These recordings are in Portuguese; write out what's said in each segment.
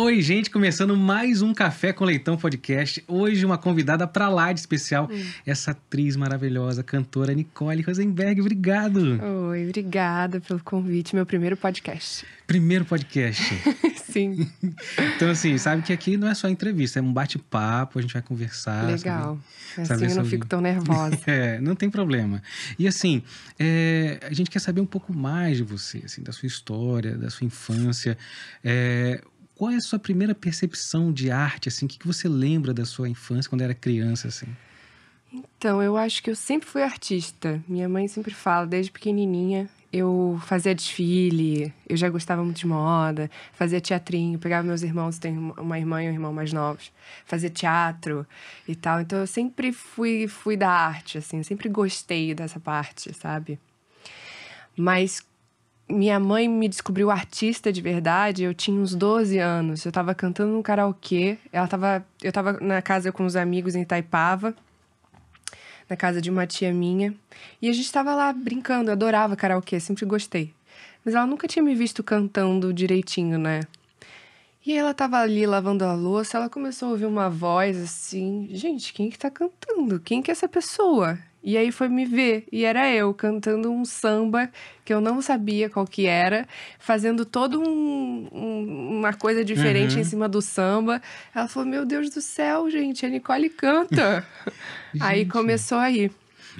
Oi, gente, começando mais um Café com Leitão podcast. Hoje uma convidada para lá de especial, hum. essa atriz maravilhosa, cantora Nicole Rosenberg. Obrigado. Oi, obrigada pelo convite, meu primeiro podcast. Primeiro podcast. Sim. então assim, sabe que aqui não é só entrevista, é um bate-papo, a gente vai conversar. Legal. É sabe, assim sabe eu não fico tão nervosa. é, não tem problema. E assim, é, a gente quer saber um pouco mais de você, assim, da sua história, da sua infância. É, qual é a sua primeira percepção de arte, assim? O que, que você lembra da sua infância, quando era criança, assim? Então, eu acho que eu sempre fui artista. Minha mãe sempre fala, desde pequenininha, eu fazia desfile, eu já gostava muito de moda, fazia teatrinho, pegava meus irmãos, tenho uma irmã e um irmão mais novos, fazia teatro e tal. Então eu sempre fui fui da arte, assim, sempre gostei dessa parte, sabe? Mas minha mãe me descobriu artista de verdade, eu tinha uns 12 anos. Eu tava cantando no karaokê, ela tava, eu tava na casa com os amigos em Itaipava, na casa de uma tia minha, e a gente tava lá brincando, eu adorava karaokê, sempre gostei. Mas ela nunca tinha me visto cantando direitinho, né? E ela tava ali lavando a louça, ela começou a ouvir uma voz assim: "Gente, quem que tá cantando? Quem que é essa pessoa?" E aí foi me ver, e era eu cantando um samba que eu não sabia qual que era, fazendo todo um, um, uma coisa diferente uhum. em cima do samba. Ela falou: "Meu Deus do céu, gente, a Nicole canta". aí começou aí.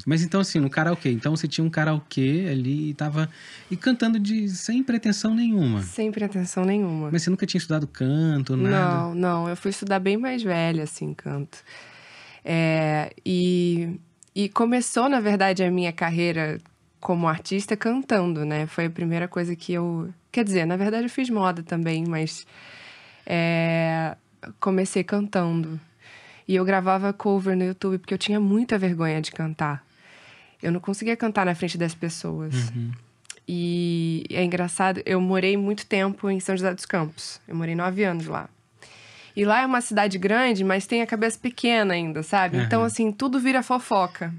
Mas então, assim, no karaokê. Então você tinha um karaokê ali e tava. E cantando de sem pretensão nenhuma. Sem pretensão nenhuma. Mas você nunca tinha estudado canto, nada? Não, não. Eu fui estudar bem mais velha, assim, canto. É, e e começou, na verdade, a minha carreira como artista cantando, né? Foi a primeira coisa que eu. Quer dizer, na verdade eu fiz moda também, mas. É... Comecei cantando. E eu gravava cover no YouTube porque eu tinha muita vergonha de cantar. Eu não conseguia cantar na frente das pessoas. Uhum. E é engraçado, eu morei muito tempo em São José dos Campos. Eu morei nove anos lá. E lá é uma cidade grande, mas tem a cabeça pequena ainda, sabe? Uhum. Então, assim, tudo vira fofoca.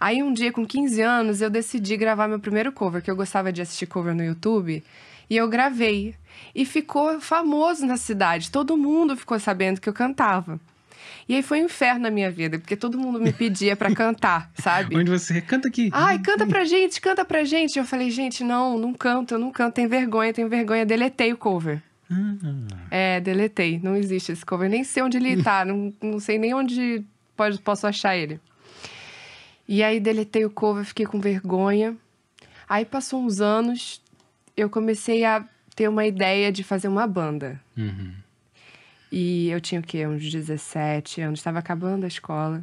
Aí um dia, com 15 anos, eu decidi gravar meu primeiro cover, que eu gostava de assistir cover no YouTube. E eu gravei. E ficou famoso na cidade. Todo mundo ficou sabendo que eu cantava. E aí foi um inferno na minha vida, porque todo mundo me pedia para cantar, sabe? Onde você canta aqui? Ai, canta pra gente, canta pra gente. Eu falei, gente, não, não canto, eu não canto, tem vergonha, tem vergonha, deletei o cover. Hum. É, deletei. Não existe esse cover. Nem sei onde ele tá. não, não sei nem onde pode, posso achar ele. E aí deletei o cover, fiquei com vergonha. Aí passou uns anos, eu comecei a ter uma ideia de fazer uma banda. Uhum. E eu tinha o quê? Uns 17 anos, estava acabando a escola.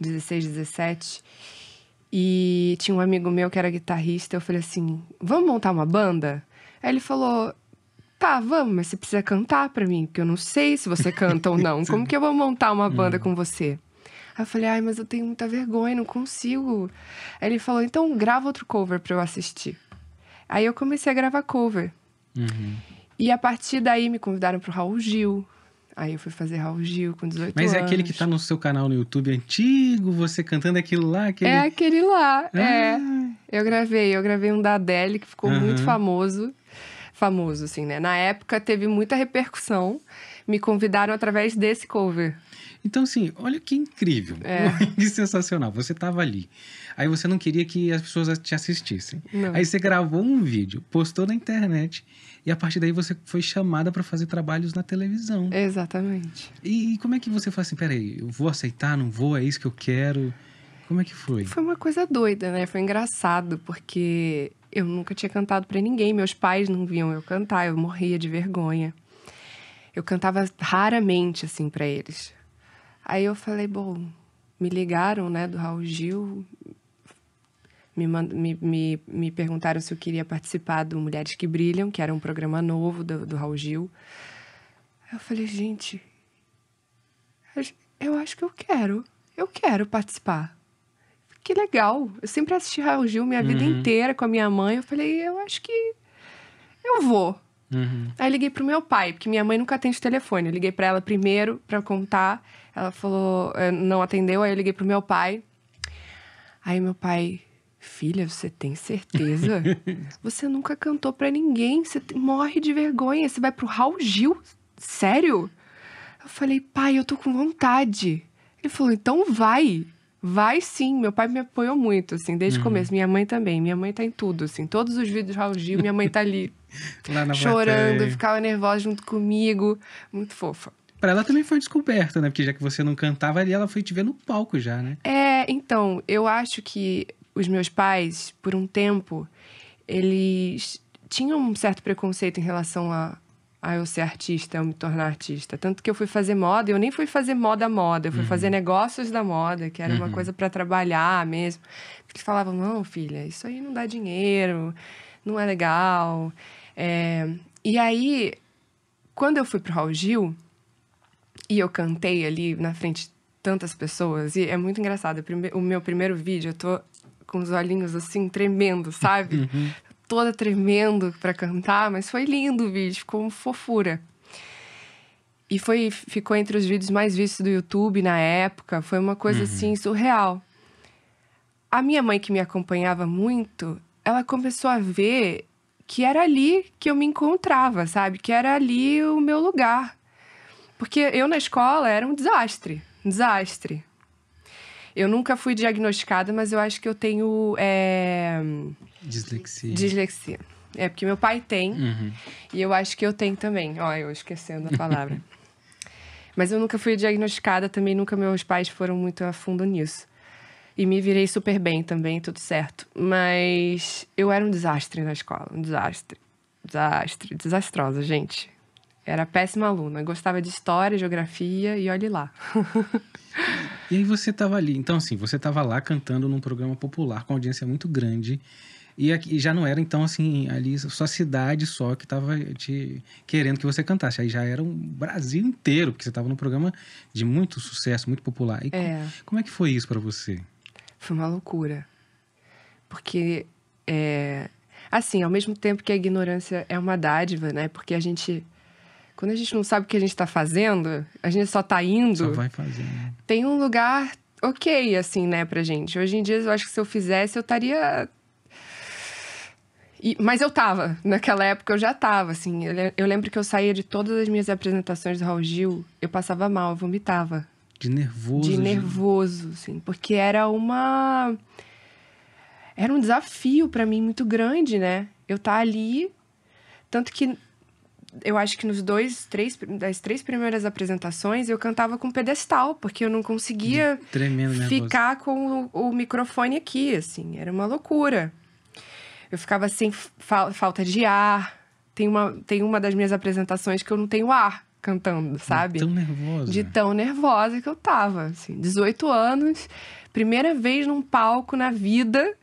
16, 17. E tinha um amigo meu que era guitarrista. Eu falei assim: vamos montar uma banda? Aí ele falou: tá, vamos, mas você precisa cantar pra mim, porque eu não sei se você canta ou não. Como que eu vou montar uma hum. banda com você? Aí eu falei, ai, mas eu tenho muita vergonha, não consigo. Aí ele falou, então grava outro cover pra eu assistir. Aí eu comecei a gravar cover. Uhum. E a partir daí me convidaram pro Raul Gil. Aí eu fui fazer Raul Gil com 18 anos. Mas é aquele que tá no seu canal no YouTube antigo, você cantando aquilo lá? Aquele... É aquele lá, é. ah. é. Eu gravei, eu gravei um da Adele que ficou uhum. muito famoso famoso, assim, né? Na época teve muita repercussão. Me convidaram através desse cover. Então, assim, olha que incrível. É. que sensacional. Você tava ali. Aí você não queria que as pessoas te assistissem. Não. Aí você gravou um vídeo, postou na internet. E a partir daí você foi chamada para fazer trabalhos na televisão. Exatamente. E, e como é que você fala assim, peraí, eu vou aceitar, não vou, é isso que eu quero? Como é que foi? Foi uma coisa doida, né? Foi engraçado, porque eu nunca tinha cantado para ninguém, meus pais não viam eu cantar, eu morria de vergonha. Eu cantava raramente assim para eles. Aí eu falei, bom, me ligaram, né, do Raul Gil, me, me, me, me, perguntaram se eu queria participar do Mulheres que Brilham, que era um programa novo do, do Raul Gil. Eu falei, gente, eu acho que eu quero, eu quero participar que legal. Eu sempre assisti Raul Gil minha uhum. vida inteira com a minha mãe. Eu falei, eu acho que eu vou. Uhum. Aí liguei pro meu pai, porque minha mãe nunca atende telefone. Eu liguei para ela primeiro para contar. Ela falou, eh, não atendeu. Aí eu liguei pro meu pai. Aí meu pai, filha, você tem certeza? você nunca cantou para ninguém. Você morre de vergonha. Você vai pro Raul Gil? Sério? Eu falei, pai, eu tô com vontade. Ele falou, então vai. Vai sim, meu pai me apoiou muito, assim, desde uhum. o começo. Minha mãe também. Minha mãe tá em tudo, assim. Todos os vídeos Raul Gil, minha mãe tá ali chorando, ficava nervosa junto comigo. Muito fofa. Pra ela também foi descoberta, né? Porque já que você não cantava ali, ela foi te ver no palco já, né? É, então, eu acho que os meus pais, por um tempo, eles tinham um certo preconceito em relação a, ah, eu ser artista, eu me tornar artista. Tanto que eu fui fazer moda, eu nem fui fazer moda moda, eu fui uhum. fazer negócios da moda, que era uhum. uma coisa para trabalhar mesmo. Eles falavam, não, filha, isso aí não dá dinheiro, não é legal. É... E aí, quando eu fui pro Raul Gil, e eu cantei ali na frente de tantas pessoas, e é muito engraçado, o meu primeiro vídeo, eu tô com os olhinhos assim, tremendo, sabe? Uhum toda tremendo para cantar, mas foi lindo o vídeo, ficou fofura. E foi, ficou entre os vídeos mais vistos do YouTube na época, foi uma coisa uhum. assim surreal. A minha mãe, que me acompanhava muito, ela começou a ver que era ali que eu me encontrava, sabe? Que era ali o meu lugar. Porque eu na escola era um desastre um desastre. Eu nunca fui diagnosticada, mas eu acho que eu tenho. É Dislexia. Dislexia. É porque meu pai tem uhum. e eu acho que eu tenho também. Ó, eu esquecendo a palavra. Mas eu nunca fui diagnosticada, também nunca meus pais foram muito a fundo nisso. E me virei super bem também, tudo certo. Mas eu era um desastre na escola, um desastre. Desastre, desastrosa, gente. Era péssima aluna, gostava de história, geografia e olhe lá. e aí você estava ali, então assim, você estava lá cantando num programa popular com audiência muito grande. E, aqui, já não era, então, assim, ali só cidade só que estava te querendo que você cantasse. Aí já era um Brasil inteiro, porque você estava num programa de muito sucesso, muito popular. E é. Como, como é que foi isso para você? Foi uma loucura. Porque, é... assim, ao mesmo tempo que a ignorância é uma dádiva, né? Porque a gente quando a gente não sabe o que a gente está fazendo, a gente só está indo. Só vai fazendo. Tem um lugar ok, assim, né, pra gente. Hoje em dia, eu acho que se eu fizesse, eu estaria e, mas eu tava, naquela época eu já tava, assim. Eu, eu, lembro que eu saía de todas as minhas apresentações do Raul Gil, eu passava mal, eu vomitava. De nervoso. De nervoso, de... assim. Porque era uma. Era um desafio para mim muito grande, né? Eu tá ali. Tanto que eu acho que nos dois, três, das três primeiras apresentações, eu cantava com pedestal, porque eu não conseguia ficar com o, o microfone aqui, assim, era uma loucura. Eu ficava sem fa falta de ar. Tem uma, tem uma das minhas apresentações que eu não tenho ar cantando, sabe? De tão nervosa. De tão nervosa que eu tava, assim, 18 anos, primeira vez num palco na vida,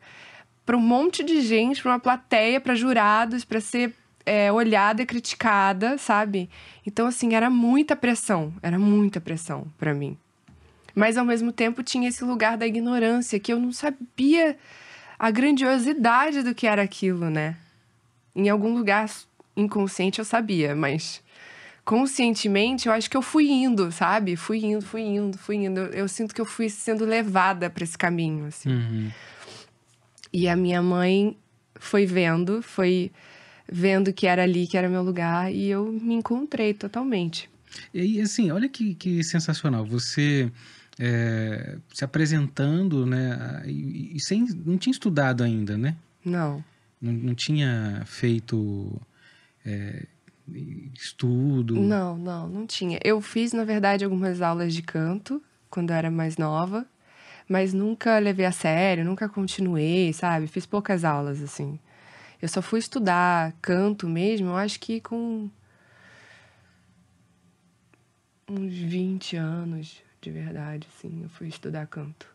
para um monte de gente, para uma plateia, para jurados, para ser é, olhada e criticada, sabe? Então, assim, era muita pressão, era muita pressão para mim. Mas ao mesmo tempo tinha esse lugar da ignorância que eu não sabia a grandiosidade do que era aquilo, né? Em algum lugar inconsciente eu sabia, mas conscientemente eu acho que eu fui indo, sabe? Fui indo, fui indo, fui indo. Eu, eu sinto que eu fui sendo levada para esse caminho, assim. Uhum. E a minha mãe foi vendo, foi vendo que era ali, que era meu lugar, e eu me encontrei totalmente. E assim, olha que, que sensacional. Você é, se apresentando, né? E, e, sem, não tinha estudado ainda, né? Não. Não, não tinha feito é, estudo? Não, não, não tinha. Eu fiz, na verdade, algumas aulas de canto quando eu era mais nova, mas nunca levei a sério, nunca continuei, sabe? Fiz poucas aulas, assim. Eu só fui estudar canto mesmo, eu acho que com uns 20 anos, de verdade, sim, Eu fui estudar canto.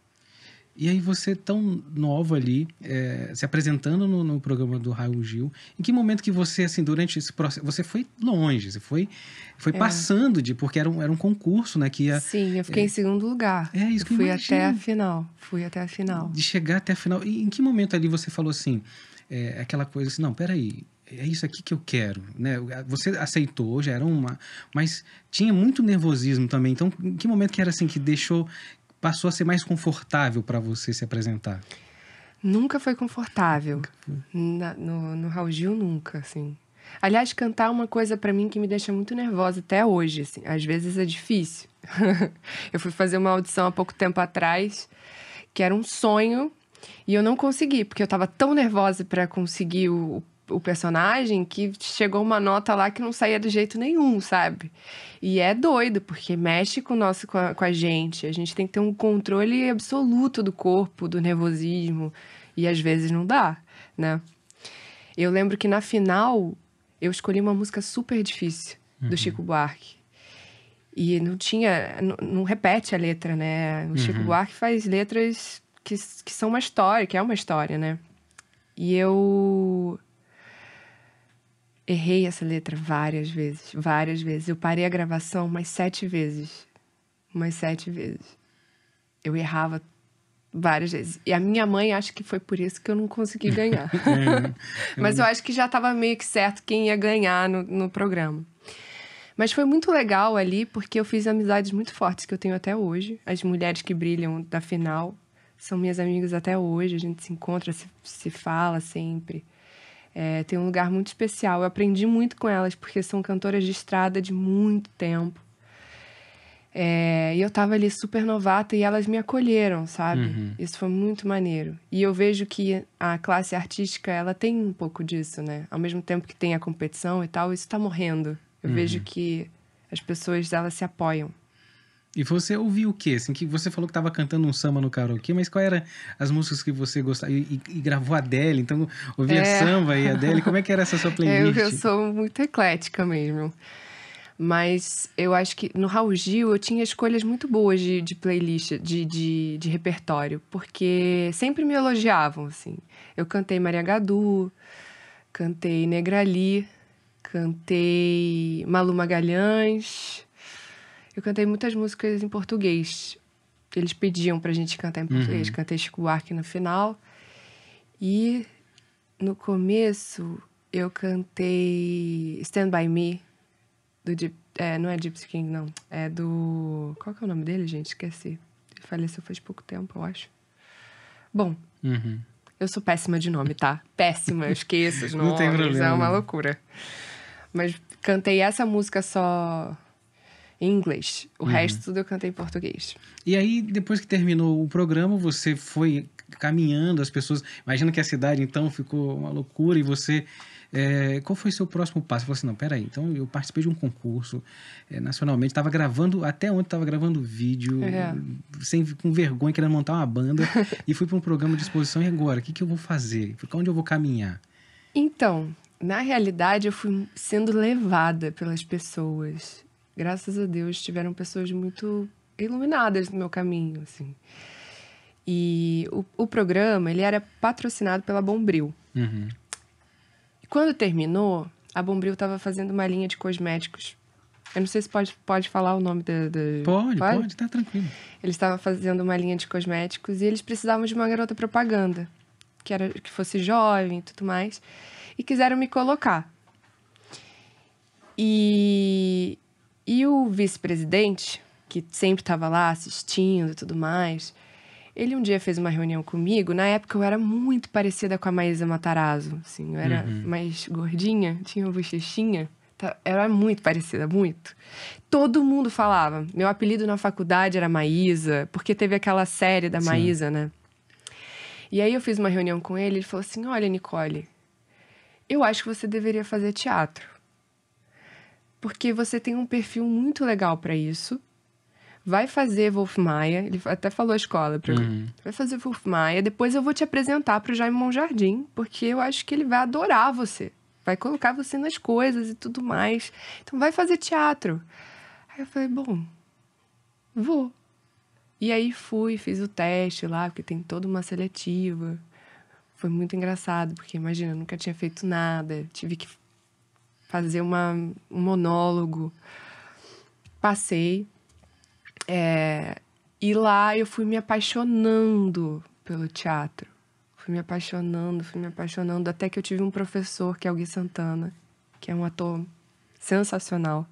E aí você tão nova ali, é, se apresentando no, no, programa do Raul Gil, em que momento que você, assim, durante esse processo, você foi longe, você foi, foi é. passando de, porque era um, era um concurso, né, que ia... Sim, eu fiquei é, em segundo lugar. É, isso eu que eu Fui até a final, fui até a final. De chegar até a final, e em que momento ali você falou assim, é, aquela coisa assim, não, peraí, é isso aqui que eu quero, né? Você aceitou, já era uma, mas tinha muito nervosismo também. Então, em que momento que era assim que deixou passou a ser mais confortável para você se apresentar? Nunca foi confortável. Nunca foi. Na, no, no Raul Gil, nunca, assim. Aliás, cantar é uma coisa para mim que me deixa muito nervosa até hoje, assim. Às vezes é difícil. eu fui fazer uma audição há pouco tempo atrás, que era um sonho, e eu não consegui, porque eu tava tão nervosa para conseguir o, o personagem que chegou uma nota lá que não saía de jeito nenhum, sabe? E é doido, porque mexe com, nosso, com a, com, a, gente. A gente tem que ter um controle absoluto do corpo, do nervosismo. E às vezes não dá, né? Eu lembro que na final eu escolhi uma música super difícil do uhum. Chico Buarque. E não tinha. Não, não repete a letra, né? O uhum. Chico Buarque faz letras que, que são uma história, que é uma história, né? E eu errei essa letra várias vezes, várias vezes. Eu parei a gravação umas sete vezes. Umas sete vezes. Eu errava várias vezes. E a minha mãe acha que foi por isso que eu não consegui ganhar. É, né? Mas eu acho que já estava meio que certo quem ia ganhar no, no programa. Mas foi muito legal ali, porque eu fiz amizades muito fortes que eu tenho até hoje. As mulheres que brilham da final são minhas amigas até hoje. A gente se encontra, se, se fala sempre. É, tem um lugar muito especial. Eu aprendi muito com elas, porque são cantoras de estrada de muito tempo. É, e eu estava ali super novata e elas me acolheram, sabe? Uhum. Isso foi muito maneiro. E eu vejo que a classe artística, ela tem um pouco disso, né? Ao mesmo tempo que tem a competição e tal, isso está morrendo. Eu uhum. vejo que as pessoas, elas se apoiam. E você ouviu o quê? Assim, que você falou que estava cantando um samba no karaokê, mas qual era as músicas que você gostava? E, e, e gravou a Adele, então ouvia é. samba e a Adele. Como é que era essa sua playlist? É, eu, eu sou muito eclética mesmo. Mas eu acho que no Raul Gil eu tinha escolhas muito boas de, de playlist, de, de, de, repertório, porque sempre me elogiavam, assim. Eu cantei Maria Gadu, cantei Negrali, cantei Malu Magalhães, eu cantei muitas músicas em português. Eles pediam pra gente cantar em português. Uhum. Cantei Chico Buarque no final. E no começo eu cantei Stand By Me, do é, não é Gypsy King, não. É do. Qual que é o nome dele, gente? Esqueci. Ele faleceu faz pouco tempo, eu acho. Bom. Uhum. Eu sou péssima de nome, tá? Péssima, eu esqueço os nomes. não tem é problema. É uma loucura. Mas cantei essa música só em inglês. O uhum. resto tudo eu cantei em português. E aí, depois que terminou o programa, você foi caminhando, as pessoas. Imagina que a cidade então ficou uma loucura e você. É, qual foi seu próximo passo? Você falou assim, não, peraí, então eu participei de um concurso é, nacionalmente, estava gravando, até ontem estava gravando vídeo, é. sem, com vergonha, querendo montar uma banda, e fui para um programa de exposição, e agora, o que, que eu vou fazer? Para onde eu vou caminhar? Então, na realidade, eu fui sendo levada pelas pessoas graças a Deus, tiveram pessoas muito iluminadas no meu caminho, assim. E o, o programa, ele era patrocinado pela Bombril. Uhum. E quando terminou, a Bombril estava fazendo uma linha de cosméticos. Eu não sei se pode, pode falar o nome da... da... Pode, pode, pode, tá tranquilo. Eles estavam fazendo uma linha de cosméticos e eles precisavam de uma garota propaganda. Que, era, que fosse jovem e tudo mais. E quiseram me colocar. E e o vice-presidente, que sempre estava lá assistindo e tudo mais, ele um dia fez uma reunião comigo. Na época eu era muito parecida com a Maísa Matarazzo, assim, eu era uhum. mais gordinha, tinha uma bochechinha. Tá, era muito parecida, muito. Todo mundo falava. Meu apelido na faculdade era Maísa, porque teve aquela série da Sim. Maísa, né? E aí eu fiz uma reunião com ele, ele falou assim: "Olha, Nicole, eu acho que você deveria fazer teatro" porque você tem um perfil muito legal para isso. Vai fazer Wolf Maia, ele até falou a escola para mim. Uhum. Vai fazer Wolf Maia, depois eu vou te apresentar para o Jaime Monjardim, porque eu acho que ele vai adorar você. Vai colocar você nas coisas e tudo mais. Então vai fazer teatro. Aí eu falei, bom, vou. E aí fui, fiz o teste lá, porque tem toda uma seletiva. Foi muito engraçado, porque imagina, eu nunca tinha feito nada, tive que fazer uma, um monólogo. Passei. É, e lá eu fui me apaixonando pelo teatro. Fui me apaixonando, fui me apaixonando, até que eu tive um professor, que é o Gui Santana, que é um ator sensacional.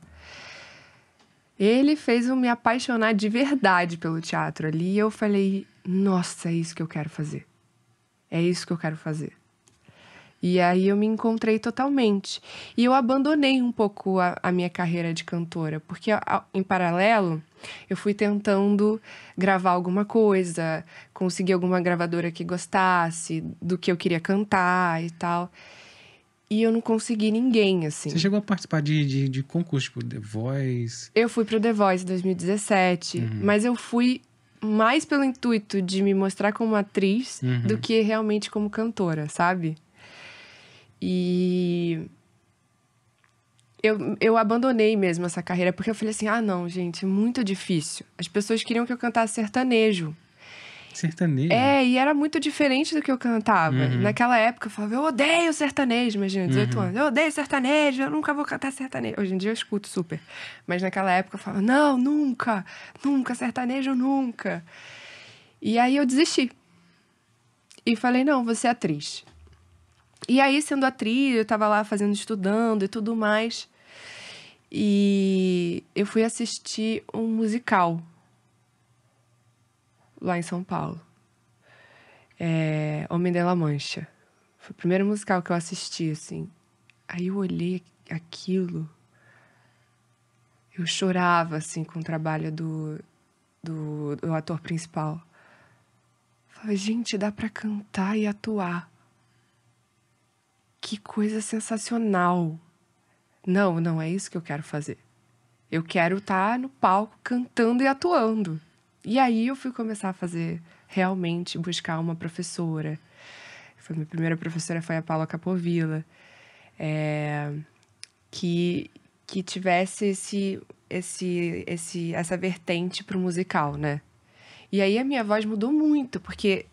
Ele fez eu me apaixonar de verdade pelo teatro ali. E eu falei: nossa, é isso que eu quero fazer. É isso que eu quero fazer. E aí eu me encontrei totalmente. E eu abandonei um pouco a, a minha carreira de cantora, porque a, em paralelo eu fui tentando gravar alguma coisa, conseguir alguma gravadora que gostasse do que eu queria cantar e tal. E eu não consegui ninguém, assim. Você chegou a participar de, de, de concurso, tipo, The Voice? Eu fui pro The Voice em 2017, uhum. mas eu fui mais pelo intuito de me mostrar como atriz uhum. do que realmente como cantora, sabe? E eu, eu abandonei mesmo essa carreira, porque eu falei assim: ah, não, gente, é muito difícil. As pessoas queriam que eu cantasse sertanejo. Sertanejo? É, e era muito diferente do que eu cantava. Uhum. Naquela época eu falava: eu odeio sertanejo, imagina, 18 uhum. anos. Eu odeio sertanejo, eu nunca vou cantar sertanejo. Hoje em dia eu escuto super. Mas naquela época eu falava: não, nunca, nunca, sertanejo, nunca. E aí eu desisti. E falei: não, você é atriz. E aí, sendo atriz, eu estava lá fazendo, estudando e tudo mais. E eu fui assistir um musical lá em São Paulo. É, Homem de La Mancha. Foi o primeiro musical que eu assisti, assim. Aí eu olhei aquilo. Eu chorava, assim, com o trabalho do, do, do ator principal. falei, gente, dá para cantar e atuar que coisa sensacional. Não, não é isso que eu quero fazer. Eu quero estar tá no palco cantando e atuando. E aí eu fui começar a fazer realmente buscar uma professora. Foi minha primeira professora foi a Paula Capovilla, é, que que tivesse esse esse esse essa vertente para o musical, né? E aí a minha voz mudou muito, porque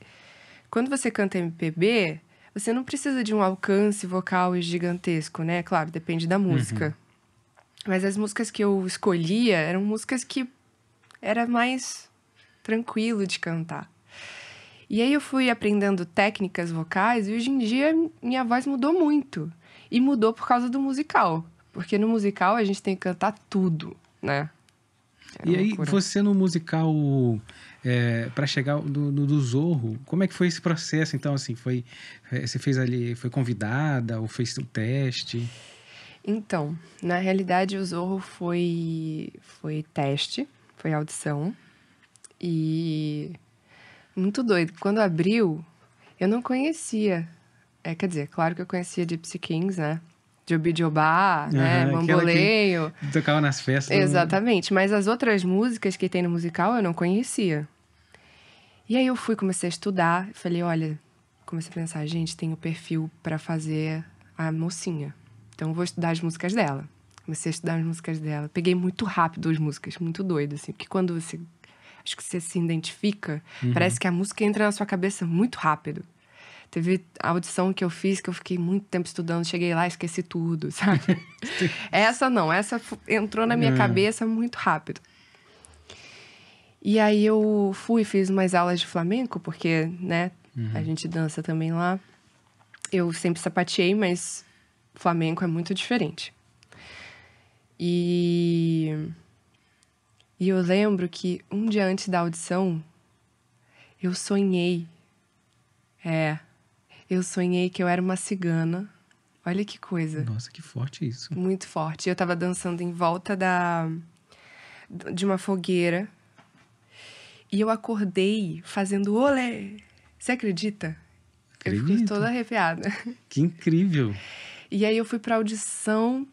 quando você canta MPB, você não precisa de um alcance vocal gigantesco, né? Claro, depende da música. Uhum. Mas as músicas que eu escolhia eram músicas que era mais tranquilo de cantar. E aí eu fui aprendendo técnicas vocais e hoje em dia minha voz mudou muito. E mudou por causa do musical, porque no musical a gente tem que cantar tudo, né? Era é e aí, você no musical é, para chegar do, do, do, Zorro. Como é que foi esse processo? Então, assim, foi é, você fez ali, foi convidada ou fez um teste? Então, na realidade, o Zorro foi foi teste, foi audição e muito doido. Quando abriu, eu não conhecia. É, quer dizer, claro que eu conhecia Gypsy Kings, né? de obidjobá, uhum, né, bamboleio. Tocava nas festas. Né? Exatamente, mas as outras músicas que tem no musical eu não conhecia. E aí eu fui, comecei a estudar, falei, olha, comecei a pensar, gente, tem o perfil para fazer a mocinha. Então vou estudar as músicas dela. Comecei a estudar as músicas dela. Peguei muito rápido as músicas, muito doido assim, porque quando você acho que você se identifica, uhum. parece que a música entra na sua cabeça muito rápido. Teve a audição que eu fiz que eu fiquei muito tempo estudando, cheguei lá esqueci tudo, sabe? essa não, essa entrou na minha é. cabeça muito rápido. E aí eu fui, fiz umas aulas de flamenco, porque, né, uhum. a gente dança também lá. Eu sempre sapateei, mas flamenco é muito diferente. E e eu lembro que um dia antes da audição, eu sonhei. É, eu sonhei que eu era uma cigana. Olha que coisa. Nossa, que forte isso. Muito forte. Eu tava dançando em volta da de uma fogueira. E eu acordei fazendo olé. Você acredita? Acredito. Eu fiquei toda arrepiada. Que incrível. E aí eu fui pra audição,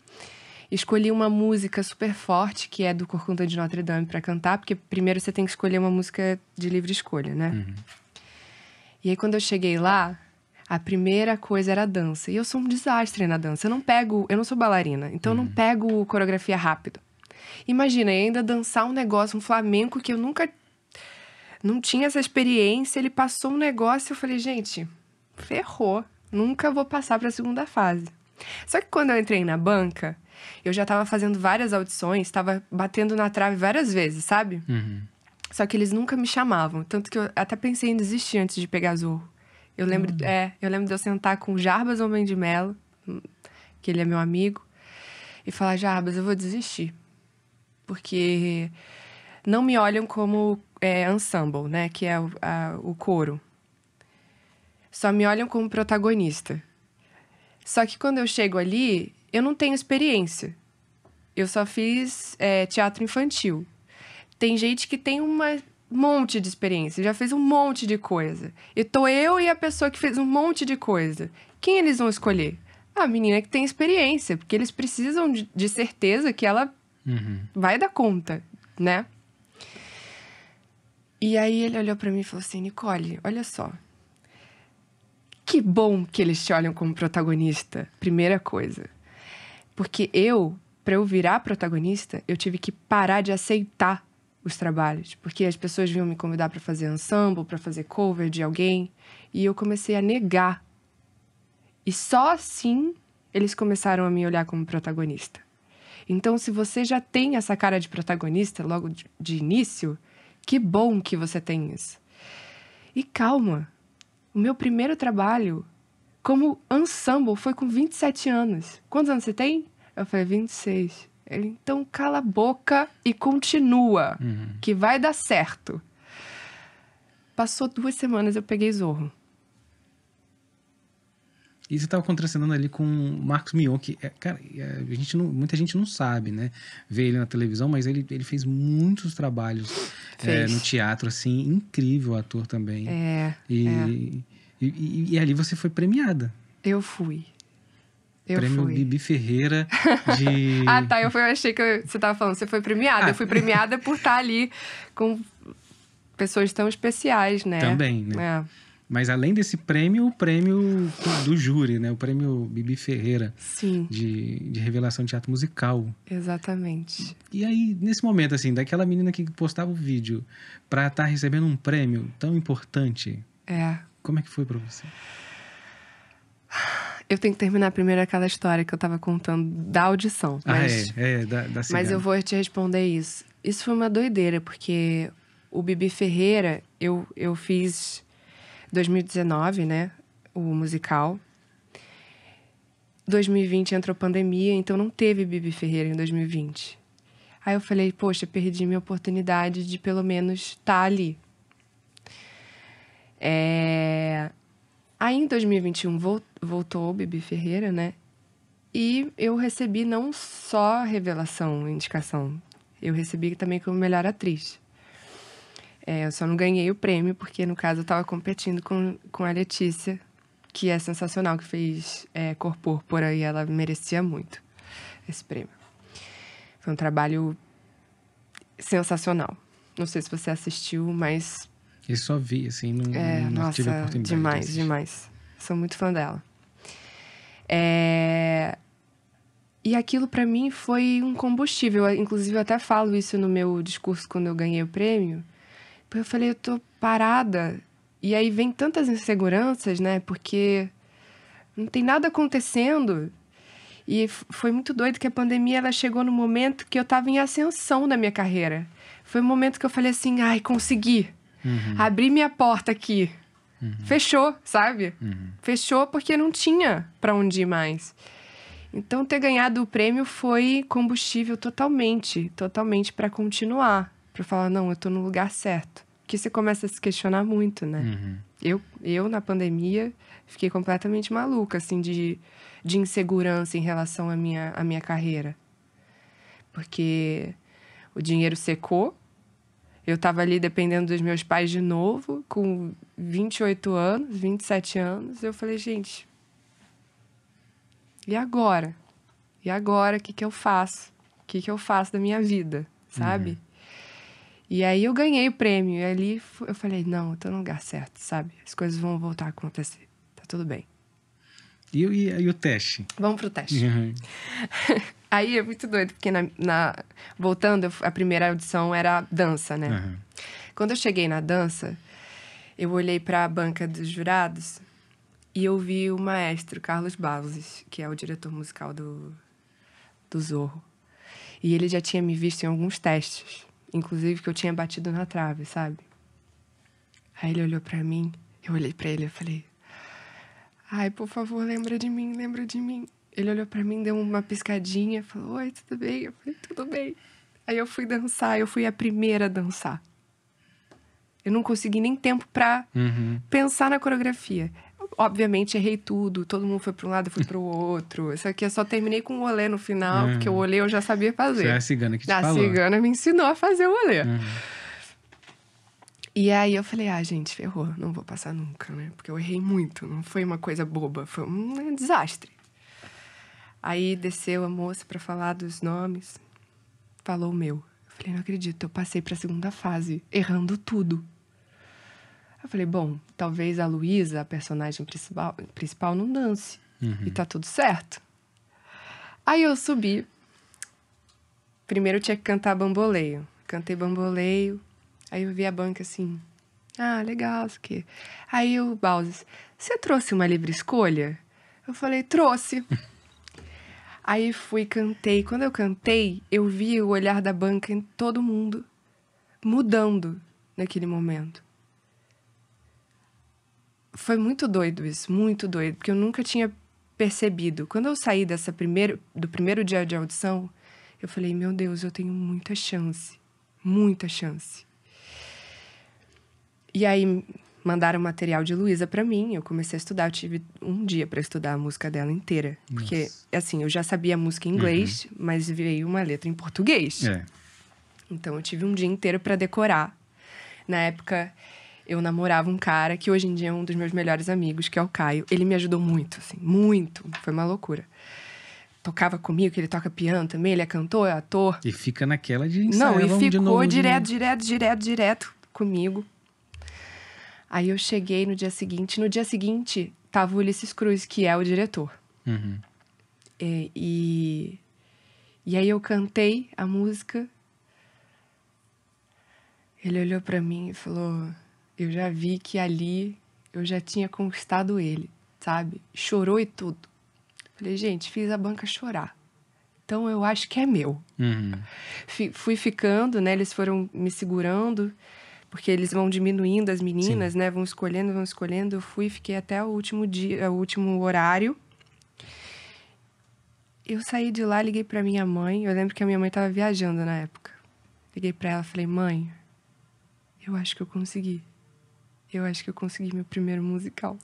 escolhi uma música super forte, que é do Corcunda de Notre Dame, para cantar, porque primeiro você tem que escolher uma música de livre escolha, né? Uhum. E aí quando eu cheguei lá, a primeira coisa era a dança. E eu sou um desastre na dança. Eu não pego, eu não sou bailarina, então uhum. eu não uhum. pego coreografia rápido. Imagina, ainda dançar um negócio, um flamenco que eu nunca não tinha essa experiência, ele passou um negócio e eu falei, gente, ferrou. Nunca vou passar para a segunda fase. Só que quando eu entrei na banca, eu já estava fazendo várias audições, estava batendo na trave várias vezes, sabe? Uhum. Só que eles nunca me chamavam. Tanto que eu até pensei em desistir antes de pegar azul. Eu lembro, hum. é, eu lembro de eu sentar com o Jarbas Homem de Melo, que ele é meu amigo, e falar: Jarbas, eu vou desistir. Porque não me olham como é, ensemble, né? Que é o, a, o coro. Só me olham como protagonista. Só que quando eu chego ali, eu não tenho experiência. Eu só fiz é, teatro infantil. Tem gente que tem uma um monte de experiência, já fez um monte de coisa. E tô eu e a pessoa que fez um monte de coisa. Quem eles vão escolher? A menina que tem experiência, porque eles precisam de, de certeza que ela uhum. vai dar conta, né? E aí ele olhou para mim e falou assim: Nicole, olha só. Que bom que eles te olham como protagonista, primeira coisa. Porque eu, para eu virar protagonista, eu tive que parar de aceitar os trabalhos, porque as pessoas vinham me convidar para fazer ensemble, para fazer cover de alguém, e eu comecei a negar. E só assim eles começaram a me olhar como protagonista. Então, se você já tem essa cara de protagonista logo de, de início, que bom que você tem isso. E calma, o meu primeiro trabalho como ensemble foi com 27 anos. Quantos anos você tem? Eu falei, 26. Ele, então cala a boca e continua, uhum. que vai dar certo. Passou duas semanas, eu peguei Zorro. E você estava contracenando ali com Marcos Mion, que, é, cara, a gente não, muita gente não sabe, né? ver ele na televisão, mas ele, ele fez muitos trabalhos eh, fez. É, no teatro, assim, incrível ator também. É. E, é. E, e, e ali você foi premiada. Eu fui. Eu Prêmio fui. Bibi Ferreira de. ah, tá. Eu, fui, eu achei que você estava falando, você foi premiada. Ah. Eu fui premiada por estar ali com pessoas tão especiais, né? Também, né? É. Mas além desse prêmio, o prêmio do júri, né? O prêmio Bibi Ferreira. Sim. De, de revelação de teatro musical. Exatamente. E aí, nesse momento, assim, daquela menina que postava o vídeo para estar tá recebendo um prêmio tão importante. É. Como é que foi para você? Eu tenho que terminar primeiro aquela história que eu tava contando da audição. Ah, mas, ah, é, é, da, da mas eu vou te responder isso. Isso foi uma doideira, porque o Bibi Ferreira, eu, eu fiz 2019, né? O musical. 2020 entrou pandemia, então não teve Bibi Ferreira em 2020. Aí eu falei, poxa, perdi minha oportunidade de pelo menos estar tá ali. É... Aí em 2021 voltou o Bibi Ferreira, né? E eu recebi não só revelação, indicação, eu recebi também como melhor atriz. É, eu só não ganhei o prêmio, porque no caso eu estava competindo com, com a Letícia, que é sensacional, que fez é, Cor Púrpura e ela merecia muito esse prêmio. Foi um trabalho sensacional. Não sei se você assistiu, mas eu só vi, assim, não, é, não nossa, tive a oportunidade. Demais, de demais. Sou muito fã dela. É... E aquilo para mim foi um combustível. Eu, inclusive, eu até falo isso no meu discurso quando eu ganhei o prêmio. Porque eu falei, eu tô parada. E aí vem tantas inseguranças, né? Porque não tem nada acontecendo. E foi muito doido que a pandemia ela chegou no momento que eu estava em ascensão na minha carreira. Foi um momento que eu falei assim, ai, consegui. Uhum. Abri minha porta aqui. Uhum. Fechou, sabe? Uhum. Fechou porque não tinha para onde ir mais. Então, ter ganhado o prêmio foi combustível totalmente, totalmente para continuar. Para falar, não, eu tô no lugar certo. Porque você começa a se questionar muito, né? Uhum. Eu, eu, na pandemia, fiquei completamente maluca, assim, de, de insegurança em relação à minha, à minha carreira. Porque o dinheiro secou, eu estava ali dependendo dos meus pais de novo, com 28 anos, 27 anos. Eu falei, gente, e agora? E agora, o que, que eu faço? O que, que eu faço da minha vida, sabe? Uhum. E aí eu ganhei o prêmio. E ali eu falei, não, eu tô no lugar certo, sabe? As coisas vão voltar a acontecer. Tá tudo bem. E, e, e o teste? Vamos pro teste. Uhum. Aí é muito doido, porque na, na, voltando, a primeira audição era dança, né? Uhum. Quando eu cheguei na dança, eu olhei para a banca dos jurados e eu vi o maestro Carlos Barros, que é o diretor musical do, do Zorro. E ele já tinha me visto em alguns testes, inclusive que eu tinha batido na trave, sabe? Aí ele olhou para mim, eu olhei para ele e falei: Ai, por favor, lembra de mim, lembra de mim. Ele olhou para mim, deu uma piscadinha, falou: Oi, tudo bem? Eu falei: Tudo bem. Aí eu fui dançar, eu fui a primeira a dançar. Eu não consegui nem tempo pra uhum. pensar na coreografia. Obviamente, errei tudo, todo mundo foi pra um lado, foi pro outro. Isso aqui eu só terminei com o um olê no final, uhum. porque o uhum. olê eu já sabia fazer. Você é a cigana que te a falou. A cigana me ensinou a fazer o olê. Uhum. E aí eu falei, ah, gente, ferrou, não vou passar nunca, né? Porque eu errei muito, não foi uma coisa boba, foi um né, desastre. Aí desceu a moça para falar dos nomes, falou o meu. Eu falei, não acredito, eu passei para a segunda fase, errando tudo. Eu falei, bom, talvez a Luísa, a personagem principal, principal não dance. Uhum. E tá tudo certo. Aí eu subi. Primeiro eu tinha que cantar bamboleio. Cantei bamboleio. Aí eu vi a banca assim. Ah, legal, isso aqui. Aí o Bauses, você trouxe uma livre escolha? Eu falei, trouxe. Aí fui, cantei. Quando eu cantei, eu vi o olhar da banca em todo mundo mudando naquele momento. Foi muito doido isso, muito doido, porque eu nunca tinha percebido. Quando eu saí dessa primeiro, do primeiro dia de audição, eu falei: meu Deus, eu tenho muita chance, muita chance. E aí mandaram material de Luísa para mim, eu comecei a estudar, eu tive um dia para estudar a música dela inteira, Nossa. porque assim, eu já sabia a música em inglês, uhum. mas veio uma letra em português. É. Então eu tive um dia inteiro para decorar. Na época eu namorava um cara que hoje em dia é um dos meus melhores amigos, que é o Caio. Ele me ajudou muito, assim, muito, foi uma loucura tocava comigo, que ele toca piano também, ele é cantor, é ator. E fica naquela de Não, e ficou de novo, né? direto, de novo. direto, direto, direto comigo. Aí eu cheguei no dia seguinte. No dia seguinte, tava o Ulisses Cruz, que é o diretor. Uhum. E, e, e, aí eu cantei a música. Ele olhou para mim e falou: Eu já vi que ali eu já tinha conquistado ele, sabe? Chorou e tudo. Falei, gente, fiz a banca chorar. Então eu acho que é meu. Uhum. Fui ficando, né? Eles foram me segurando porque eles vão diminuindo as meninas, Sim. né? Vão escolhendo, vão escolhendo. Eu fui, fiquei até o último dia, o último horário. Eu saí de lá, liguei para minha mãe. Eu lembro que a minha mãe estava viajando na época. Liguei para ela, falei: "Mãe, eu acho que eu consegui. Eu acho que eu consegui meu primeiro musical."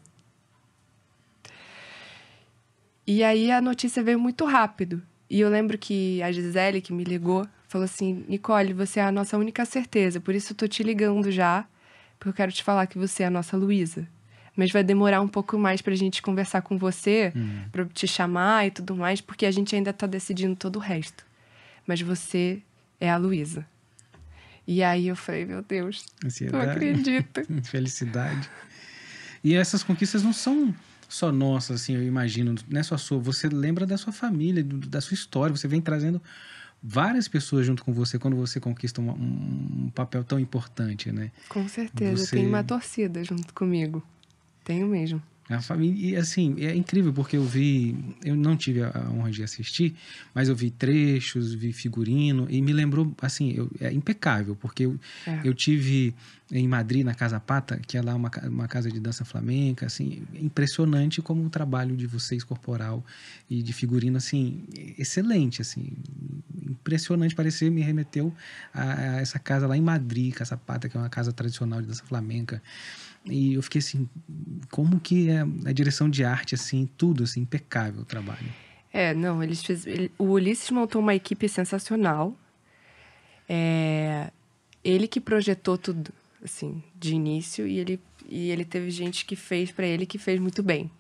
E aí a notícia veio muito rápido. E eu lembro que a Gisele que me ligou falou assim: Nicole, você é a nossa única certeza, por isso eu tô te ligando já, porque eu quero te falar que você é a nossa Luísa. Mas vai demorar um pouco mais pra gente conversar com você, uhum. pra te chamar e tudo mais, porque a gente ainda tá decidindo todo o resto. Mas você é a Luísa. E aí eu falei: Meu Deus, Ansiedade. não acredito. Felicidade. E essas conquistas não são só nossas, assim, eu imagino, não é só sua. Você lembra da sua família, da sua história, você vem trazendo várias pessoas junto com você quando você conquista um, um papel tão importante, né? Com certeza, você... tem uma torcida junto comigo. Tenho mesmo. A família, e assim, é incrível porque eu vi, eu não tive a honra de assistir, mas eu vi trechos, vi figurino e me lembrou, assim, eu, é impecável, porque eu, é. eu tive em Madrid, na Casa Pata, que é lá uma, uma casa de dança flamenca, assim, impressionante como o trabalho de vocês corporal e de figurino, assim, excelente, assim, impressionante, parecia, me remeteu a, a essa casa lá em Madrid, Caçapata, que é uma casa tradicional de dança flamenca. E eu fiquei assim, como que é a direção de arte, assim, tudo, assim, impecável o trabalho. É, não, eles fez, ele, o Ulisses montou uma equipe sensacional. É, ele que projetou tudo, assim, de início, e ele, e ele teve gente que fez para ele que fez muito bem.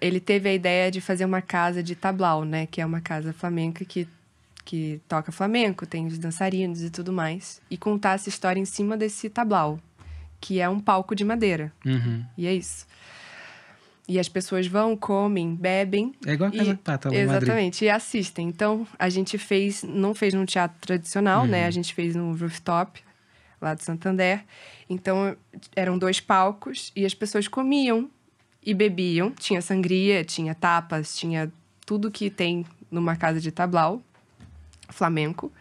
Ele teve a ideia de fazer uma casa de tablau, né? Que é uma casa flamenca que que toca flamenco, tem os dançarinos e tudo mais, e contar essa história em cima desse tablau, que é um palco de madeira. Uhum. E é isso. E as pessoas vão, comem, bebem. É igual a Casa e, Pata, tá, tá Exatamente, e assistem. Então, a gente fez, não fez num teatro tradicional, né? uhum. né? A gente fez no rooftop, lá de Santander. Então, eram dois palcos e as pessoas comiam e bebiam. Tinha sangria, tinha tapas, tinha tudo que tem numa casa de tablau flamenco.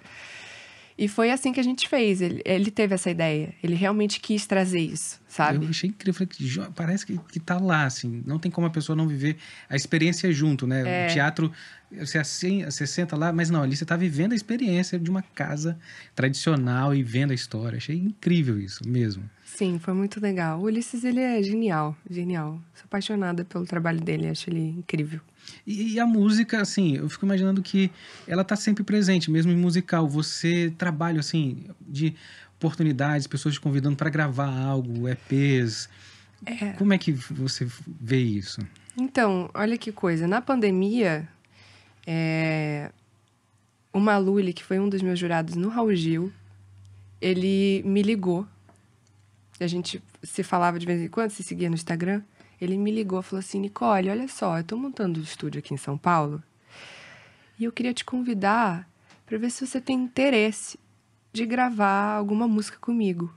E foi assim que a gente fez. Ele, ele, teve essa ideia. Ele realmente quis trazer isso, sabe? Eu achei incrível. Falei, parece que, que tá lá, assim. Não tem como a pessoa não viver a experiência junto, né? É. O teatro você, é assim, você senta lá, mas não, ali você está vivendo a experiência de uma casa tradicional e vendo a história. Achei incrível isso mesmo. Sim, foi muito legal. O Ulisses, ele é genial, genial. Sou apaixonada pelo trabalho dele, acho ele incrível. E, e, a música, assim, eu fico imaginando que ela tá sempre presente, mesmo em musical. Você trabalha, assim, de oportunidades, pessoas te convidando para gravar algo, EPs. É. Como é que você vê isso? Então, olha que coisa. Na pandemia, é, o Maluli, que foi um dos meus jurados no Raul Gil, ele me ligou. A gente se falava de vez em quando, se seguia no Instagram. Ele me ligou e falou assim: Nicole, olha só, eu tô montando um estúdio aqui em São Paulo e eu queria te convidar para ver se você tem interesse de gravar alguma música comigo.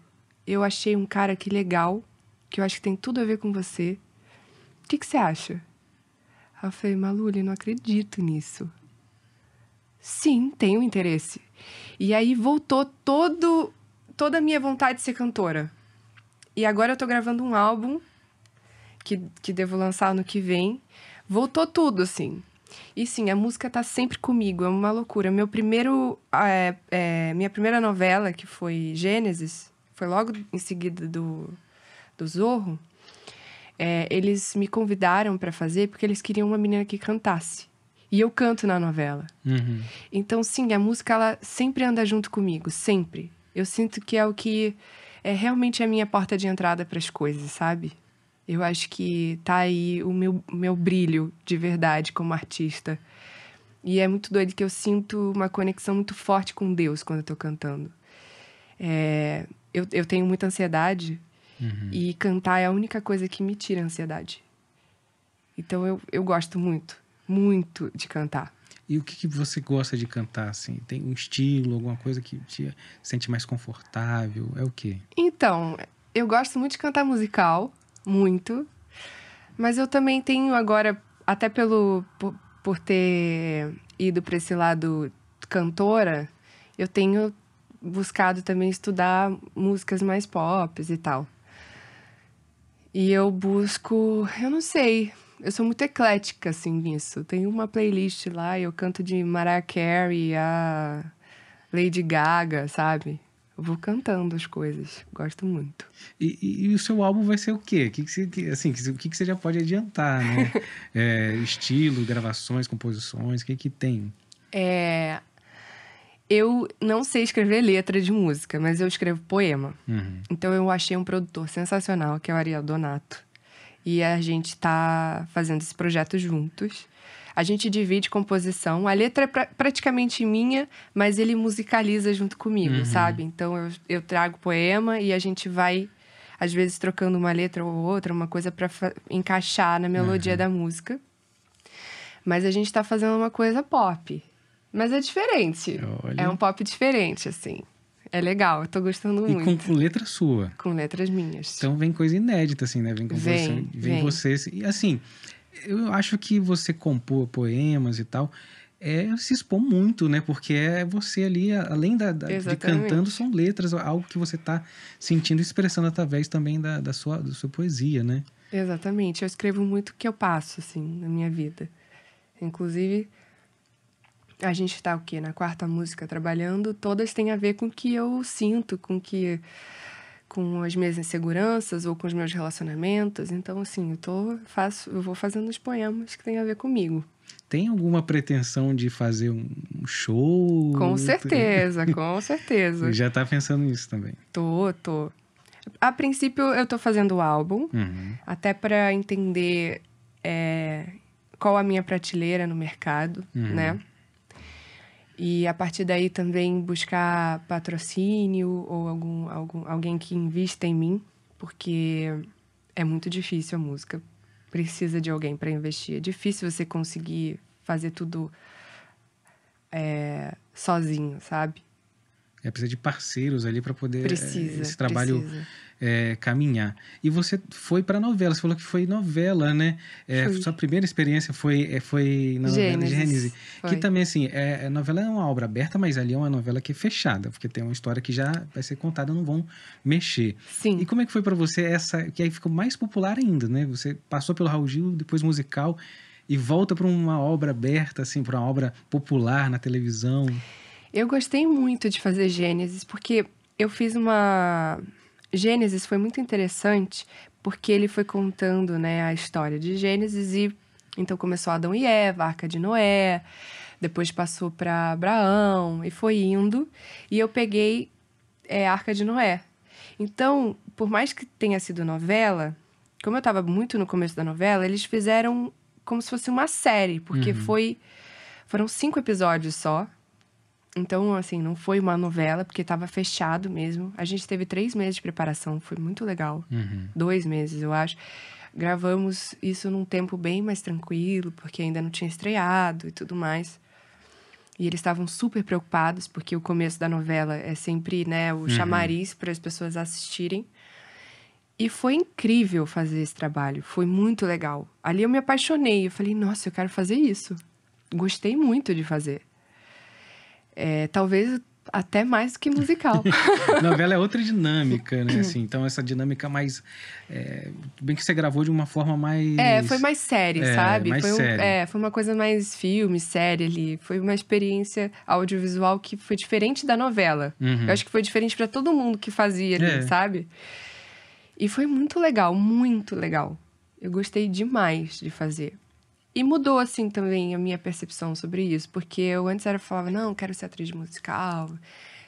Eu achei um cara aqui legal, que eu acho que tem tudo a ver com você. O que, que você acha? Aí eu Maluli, não acredito nisso. Sim, tenho interesse. E aí voltou todo, toda a minha vontade de ser cantora. E agora eu tô gravando um álbum que, que devo lançar ano que vem. Voltou tudo, assim. E sim, a música tá sempre comigo, é uma loucura. Meu primeiro, ah, é, é, minha primeira novela, que foi Gênesis, foi logo em seguida do, do Zorro é, eles me convidaram para fazer porque eles queriam uma menina que cantasse. E eu canto na novela. Uhum. Então, sim, a música ela sempre anda junto comigo, sempre. Eu sinto que é o que é realmente a minha porta de entrada para as coisas, sabe? Eu acho que tá aí o meu, meu brilho de verdade como artista. E é muito doido que eu sinto uma conexão muito forte com Deus quando eu tô cantando. É, eu, eu tenho muita ansiedade Uhum. E cantar é a única coisa que me tira a ansiedade. Então eu, eu gosto muito, muito de cantar. E o que, que você gosta de cantar, assim? Tem um estilo, alguma coisa que te sente mais confortável? É o quê? Então, eu gosto muito de cantar musical, muito. Mas eu também tenho agora, até pelo por, por ter ido para esse lado cantora, eu tenho buscado também estudar músicas mais pop e tal. E eu busco, eu não sei, eu sou muito eclética, assim, nisso. Tem uma playlist lá, eu canto de Mariah Carey a Lady Gaga, sabe? Eu vou cantando as coisas, gosto muito. E, e, e o seu álbum vai ser o quê? O que, que, você, assim, que, que, que você já pode adiantar, né? é, estilo, gravações, composições, o que que tem? É, eu não sei escrever letra de música, mas eu escrevo poema. Uhum. Então eu achei um produtor sensacional, que é o Ariel Donato. E a gente tá fazendo esse projeto juntos. A gente divide composição. A letra é pra, praticamente minha, mas ele musicaliza junto comigo, uhum. sabe? Então eu, eu trago poema e a gente vai, às vezes, trocando uma letra ou outra, uma coisa para encaixar na melodia uhum. da música. Mas a gente tá fazendo uma coisa pop. Mas é diferente. É Olha. É um pop diferente, assim. É legal, eu tô gostando e muito. E com, letra sua. Com letras minhas. Então vem coisa inédita, assim, né? Vem com Vem, vem, vem. você. Assim, e assim, eu acho que você compor poemas e tal. É, se expor muito, né? Porque é você ali, além da, da de cantando, são letras, algo que você está sentindo e expressando através também da, da, sua, da sua poesia, né? Exatamente. Eu escrevo muito o que eu passo, assim, na minha vida. Inclusive, a gente está o quê? Na quarta música trabalhando, todas têm a ver com o que eu sinto, com que com as minhas inseguranças ou com os meus relacionamentos. Então, assim, eu tô faço, eu vou fazendo os poemas que têm a ver comigo. Tem alguma pretensão de fazer um show? Com certeza, com certeza. Já tá pensando nisso também? Tô, tô. A princípio, eu tô fazendo o álbum, uhum. até para entender é, qual a minha prateleira no mercado, uhum. né? E a partir daí também buscar patrocínio ou algum, algum, alguém que invista em mim, porque é muito difícil a música. Precisa de alguém para investir. É difícil você conseguir fazer tudo é, sozinho, sabe? É, precisa de parceiros ali para poder é, precisa, esse trabalho precisa é, caminhar. E você foi para novela, você falou que foi novela, né? É, sua primeira experiência foi, é, foi na novela Gênesis. Que também, assim, é, a é, novela é uma obra aberta, mas ali é uma novela que é fechada, porque tem uma história que já vai ser contada, não vão mexer. Sim. E como é que foi para você essa, que aí ficou mais popular ainda, né? Você passou pelo Raul Gil, depois musical, e volta para uma obra aberta, assim, para uma obra popular na televisão. Eu gostei muito de fazer Gênesis, porque eu fiz uma Gênesis foi muito interessante porque ele foi contando né, a história de Gênesis e então começou Adão e Eva, Arca de Noé, depois passou para Abraão e foi indo. E eu peguei é, Arca de Noé. Então, por mais que tenha sido novela, como eu estava muito no começo da novela, eles fizeram como se fosse uma série, porque uhum. foi foram cinco episódios só então, assim, não foi uma novela, porque estava fechado mesmo. A gente teve três meses de preparação, foi muito legal. Uhum. Dois meses, eu acho. Gravamos isso num tempo bem mais tranquilo, porque ainda não tinha estreado e tudo mais. E eles estavam super preocupados, porque o começo da novela é sempre, né, o uhum. chamariz para as pessoas assistirem. E foi incrível fazer esse trabalho, foi muito legal. Ali eu me apaixonei, eu falei, nossa, eu quero fazer isso. Gostei muito de fazer. É, talvez até mais do que musical. novela é outra dinâmica, né? Hum. Assim, então, essa dinâmica mais. É, bem que você gravou de uma forma mais. É, foi mais série, é, sabe? Mais foi, um, É, foi uma coisa mais filme, série ali. Foi uma experiência audiovisual que foi diferente da novela. Uhum. Eu acho que foi diferente para todo mundo que fazia ali, é. sabe? E foi muito legal, muito legal. Eu gostei demais de fazer. E mudou, assim, também a minha percepção sobre isso, porque eu antes era, falava, não, quero ser atriz musical,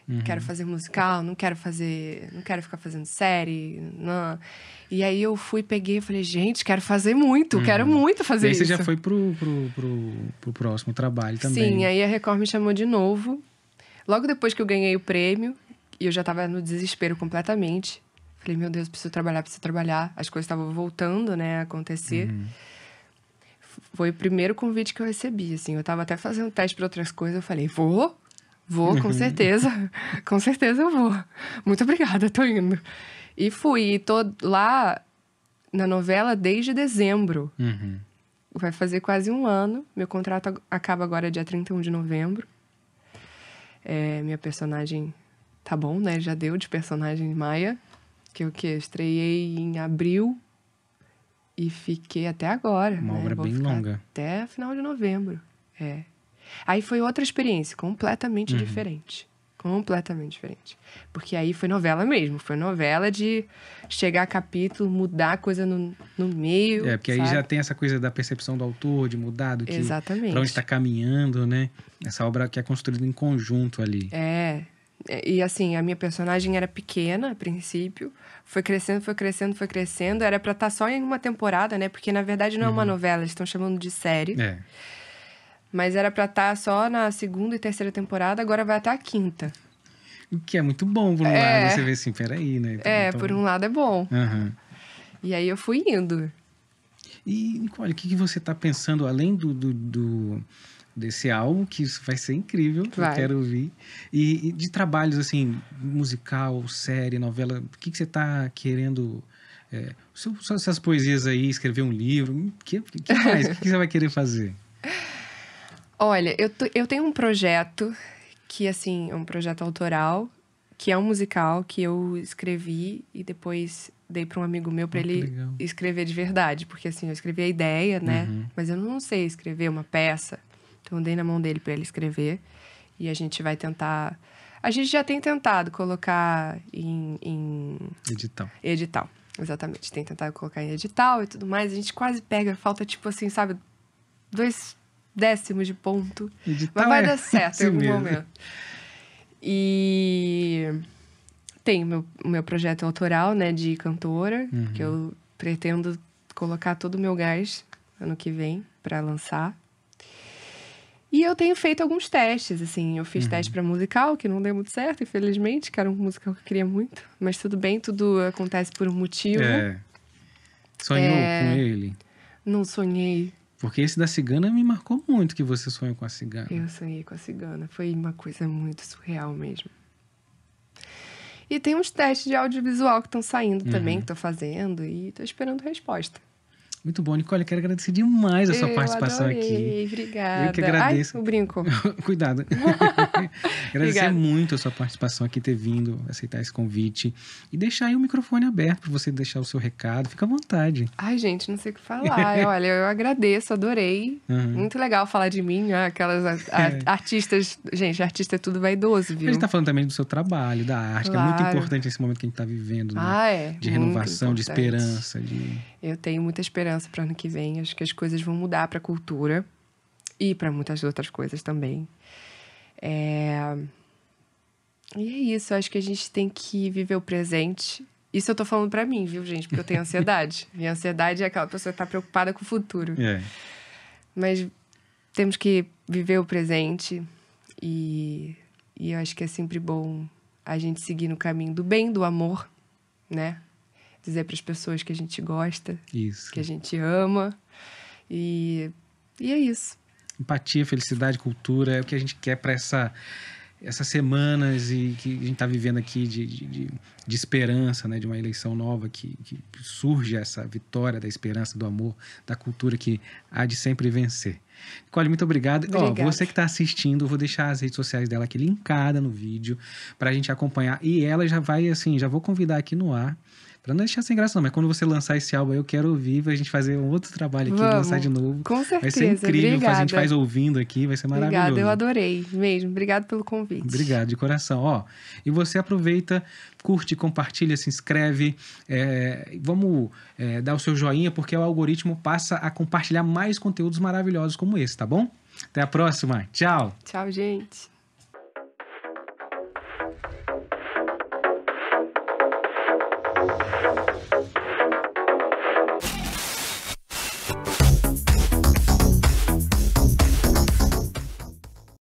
uhum. quero fazer musical, não quero fazer, não quero ficar fazendo série, não. E aí eu fui, peguei e falei, gente, quero fazer muito, uhum. quero muito fazer e aí você isso. você já foi pro, pro, pro, pro próximo trabalho também. Sim, aí a Record me chamou de novo, logo depois que eu ganhei o prêmio, e eu já tava no desespero completamente. Falei, meu Deus, preciso trabalhar, preciso trabalhar. As coisas estavam voltando, né, a acontecer. Uhum. Foi o primeiro convite que eu recebi, assim. Eu estava até fazendo teste para outras coisas, eu falei, vou, vou, com uhum. certeza, com certeza eu vou. Muito obrigada, tô indo. E fui, e tô lá na novela desde dezembro. Uhum. Vai fazer quase um ano. Meu contrato acaba agora dia 31 de novembro. É, minha personagem tá bom, né? Já deu de personagem Maia, que eu é que estreiei em abril e fiquei até agora. Uma né? obra Vou bem longa. Até final de novembro. É. Aí foi outra experiência, completamente uhum. diferente. Completamente diferente. Porque aí foi novela mesmo. Foi novela de chegar a capítulo, mudar a coisa no, no meio. É, porque sabe? aí já tem essa coisa da percepção do autor, de mudar, do que. Exatamente. Pra onde está caminhando, né? Essa obra que é construída em conjunto ali. É, é, e assim, a minha personagem era pequena a princípio, foi crescendo, foi crescendo, foi crescendo. Era para estar tá só em uma temporada, né? Porque na verdade não é uma uhum. novela, eles estão chamando de série. É. Mas era para estar tá só na segunda e terceira temporada, agora vai até a quinta. O que é muito bom, por um é. lado. Você vê assim, peraí, né? Então, é, então... por um lado é bom. Uhum. E aí eu fui indo. E, Nicole, o que, que você está pensando, além do, do, do desse álbum, que isso vai ser incrível, vai. eu quero ouvir. E, e, de trabalhos, assim, musical, série, novela, o que, que você está querendo... É, só essas poesias aí, escrever um livro, o que, que, mais? O que, que você vai querer fazer? Olha, eu, eu tenho um projeto que, assim, é um projeto autoral, que é um musical que eu escrevi e depois dei para um amigo meu para oh, ah, ele escrever de verdade, porque assim, eu escrevi a ideia, né? Uhum. Mas eu não sei escrever uma peça. Então, eu dei na mão dele para ele escrever. E a gente vai tentar. A gente já tem tentado colocar em. em... Edital. Edital. Exatamente. Tem tentado colocar em edital e tudo mais. A gente quase pega, falta tipo assim, sabe? Dois décimos de ponto. Edital Mas vai é dar certo em assim algum mesmo. momento. E. Tem o meu, meu projeto autoral, né, de cantora, uhum. que eu pretendo colocar todo o meu gás ano que vem para lançar. E eu tenho feito alguns testes, assim. Eu fiz uhum. teste para musical, que não deu muito certo, infelizmente, que era um musical que eu queria muito. Mas tudo bem, tudo acontece por um motivo. É. Sonhou é... com ele? Não sonhei. Porque esse da cigana me marcou muito que você sonhou com a cigana. Eu sonhei com a cigana. Foi uma coisa muito surreal mesmo. E tem uns testes de audiovisual que estão saindo uhum. também, que estou fazendo, e estou esperando resposta. Muito bom, Nicole. Quero agradecer demais a sua eu participação adorei, aqui. Obrigada. Eu que agradeço. Ai, o brinco. Cuidado. agradecer Obrigada. muito a sua participação aqui, ter vindo, aceitar esse convite. E deixar aí o microfone aberto para você deixar o seu recado. Fica à vontade. Ai, gente, não sei o que falar. Olha, eu agradeço, adorei. Uhum. Muito legal falar de mim, né? aquelas é. artistas. Gente, artista é tudo vaidoso, viu? A gente tá falando também do seu trabalho, da arte, claro. que é muito importante nesse momento que a gente está vivendo, né? Ah, é. De renovação, de esperança, de. Eu tenho muita esperança para ano que vem. Acho que as coisas vão mudar para a cultura e para muitas outras coisas também. É... E é isso. Acho que a gente tem que viver o presente. Isso eu tô falando para mim, viu, gente? Porque eu tenho ansiedade. Minha ansiedade é aquela pessoa que tá preocupada com o futuro. É. Mas temos que viver o presente e, e eu acho que é sempre bom a gente seguir no caminho do bem, do amor, né? dizer para as pessoas que a gente gosta, isso. que a gente ama. E, e é isso. Empatia, felicidade, cultura é o que a gente quer para essa, essas semanas e que a gente está vivendo aqui de, de, de, esperança, né? de uma eleição nova que, que surge essa vitória da esperança, do amor, da cultura que há de sempre vencer. Nicole, muito obrigado. Obrigada. Ó, você que está assistindo, eu vou deixar as redes sociais dela aqui linkada no vídeo para a gente acompanhar. E ela já vai, assim, já vou convidar aqui no ar Pra não deixar sem graça, não. Mas quando você lançar esse álbum, eu quero ouvir a gente fazer um outro trabalho aqui, Vamos. lançar de novo. Com certeza. Vai ser incrível. Obrigada. A gente faz ouvindo aqui, vai ser maravilhoso. Obrigada, eu adorei mesmo. Obrigado pelo convite. Obrigado, de coração. Ó, e você aproveita, curte, compartilha, se inscreve. É, vamos é, dar o seu joinha, porque o algoritmo passa a compartilhar mais conteúdos maravilhosos como esse, tá bom? Até a próxima. Tchau. Tchau, gente.